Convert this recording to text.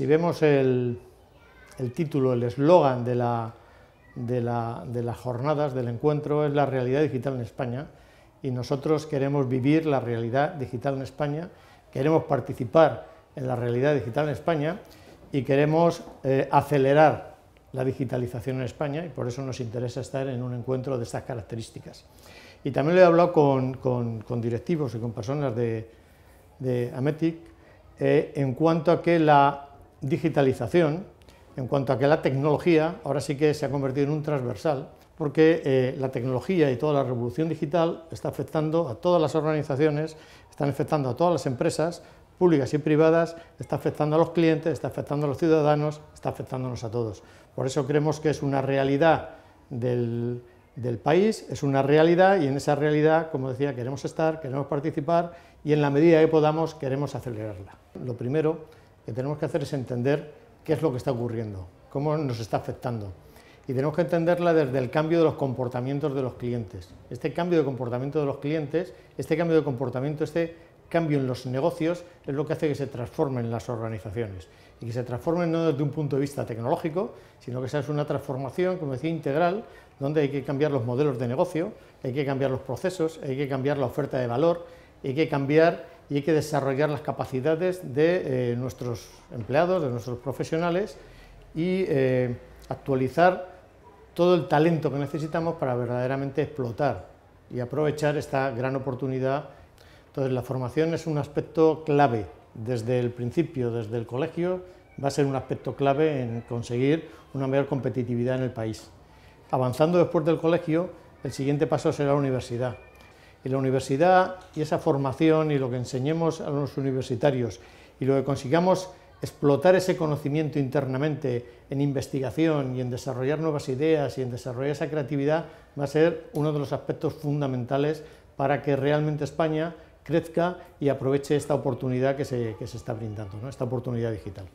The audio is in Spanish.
Si vemos el, título, el eslogan de, la, de, las jornadas, del encuentro, es la realidad digital en España y nosotros queremos vivir la realidad digital en España, queremos participar en la realidad digital en España y queremos eh, acelerar la digitalización en España y por eso nos interesa estar en un encuentro de estas características. Y también lo he hablado con, directivos y con personas de, Ametic eh, en cuanto a que la digitalización, en cuanto a que la tecnología ahora sí que se ha convertido en un transversal, porque eh, la tecnología y toda la revolución digital está afectando a todas las organizaciones, están afectando a todas las empresas, públicas y privadas, está afectando a los clientes, está afectando a los ciudadanos, está afectándonos a todos. Por eso creemos que es una realidad del, del país, es una realidad y en esa realidad, como decía, queremos estar, queremos participar y en la medida que podamos queremos acelerarla. Lo primero que tenemos que hacer es entender qué es lo que está ocurriendo, cómo nos está afectando. Y tenemos que entenderla desde el cambio de los comportamientos de los clientes. Este cambio de comportamiento de los clientes, este cambio de comportamiento, este cambio en los negocios es lo que hace que se transformen las organizaciones y que se transformen no desde un punto de vista tecnológico, sino que sea una transformación, como decía, integral, donde hay que cambiar los modelos de negocio, hay que cambiar los procesos, hay que cambiar la oferta de valor, hay que cambiar y hay que desarrollar las capacidades de eh, nuestros empleados, de nuestros profesionales y eh, actualizar todo el talento que necesitamos para verdaderamente explotar y aprovechar esta gran oportunidad. Entonces la formación es un aspecto clave desde el principio, desde el colegio, va a ser un aspecto clave en conseguir una mayor competitividad en el país. Avanzando después del colegio, el siguiente paso será la universidad y la universidad y esa formación y lo que enseñemos a los universitarios y lo que consigamos explotar ese conocimiento internamente en investigación y en desarrollar nuevas ideas y en desarrollar esa creatividad va a ser uno de los aspectos fundamentales para que realmente España crezca y aproveche esta oportunidad que se, que se está brindando, ¿no? esta oportunidad digital.